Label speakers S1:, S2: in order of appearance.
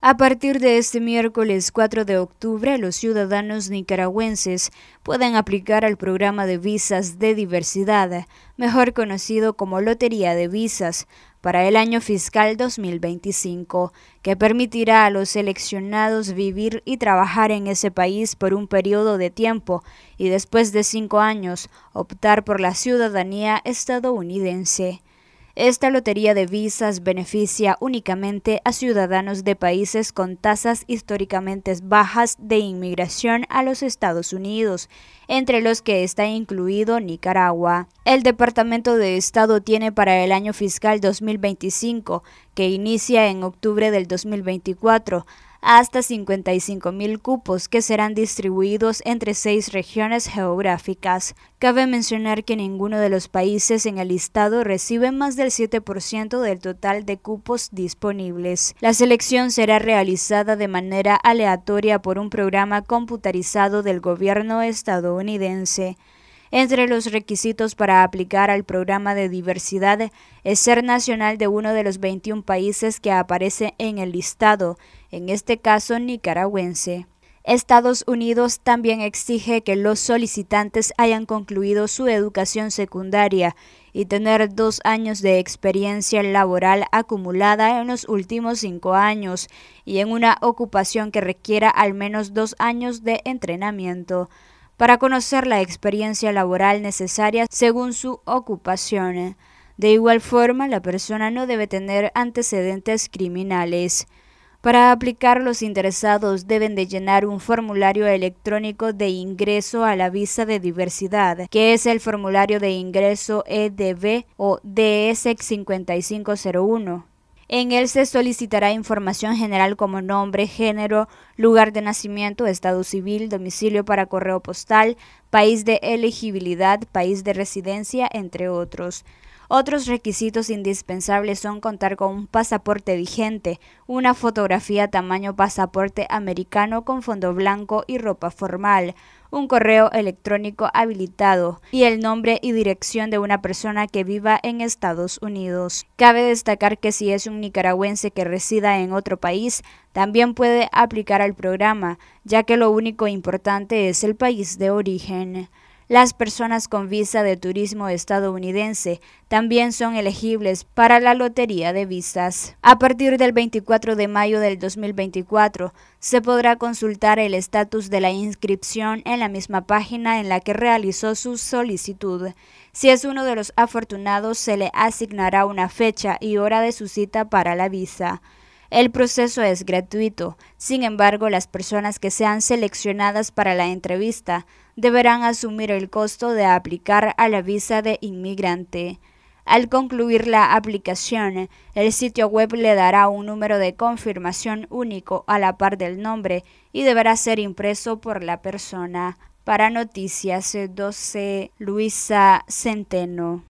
S1: A partir de este miércoles 4 de octubre, los ciudadanos nicaragüenses pueden aplicar al programa de visas de diversidad, mejor conocido como Lotería de Visas, para el año fiscal 2025, que permitirá a los seleccionados vivir y trabajar en ese país por un periodo de tiempo y después de cinco años optar por la ciudadanía estadounidense. Esta lotería de visas beneficia únicamente a ciudadanos de países con tasas históricamente bajas de inmigración a los Estados Unidos, entre los que está incluido Nicaragua. El Departamento de Estado tiene para el año fiscal 2025, que inicia en octubre del 2024, hasta mil cupos que serán distribuidos entre seis regiones geográficas. Cabe mencionar que ninguno de los países en el listado recibe más del 7% del total de cupos disponibles. La selección será realizada de manera aleatoria por un programa computarizado del gobierno estadounidense. Entre los requisitos para aplicar al programa de diversidad es ser nacional de uno de los 21 países que aparece en el listado, en este caso nicaragüense. Estados Unidos también exige que los solicitantes hayan concluido su educación secundaria y tener dos años de experiencia laboral acumulada en los últimos cinco años y en una ocupación que requiera al menos dos años de entrenamiento para conocer la experiencia laboral necesaria según su ocupación. De igual forma, la persona no debe tener antecedentes criminales. Para aplicar, los interesados deben de llenar un formulario electrónico de ingreso a la visa de diversidad, que es el formulario de ingreso EDB o DS5501 en él se solicitará información general como nombre, género, lugar de nacimiento, estado civil, domicilio para correo postal, país de elegibilidad, país de residencia, entre otros. Otros requisitos indispensables son contar con un pasaporte vigente, una fotografía tamaño pasaporte americano con fondo blanco y ropa formal, un correo electrónico habilitado y el nombre y dirección de una persona que viva en Estados Unidos. Cabe destacar que si es un nicaragüense que resida en otro país, también puede aplicar al programa, ya que lo único importante es el país de origen. Las personas con visa de turismo estadounidense también son elegibles para la lotería de visas. A partir del 24 de mayo del 2024, se podrá consultar el estatus de la inscripción en la misma página en la que realizó su solicitud. Si es uno de los afortunados, se le asignará una fecha y hora de su cita para la visa. El proceso es gratuito, sin embargo las personas que sean seleccionadas para la entrevista deberán asumir el costo de aplicar a la visa de inmigrante. Al concluir la aplicación, el sitio web le dará un número de confirmación único a la par del nombre y deberá ser impreso por la persona. Para Noticias 12, Luisa Centeno.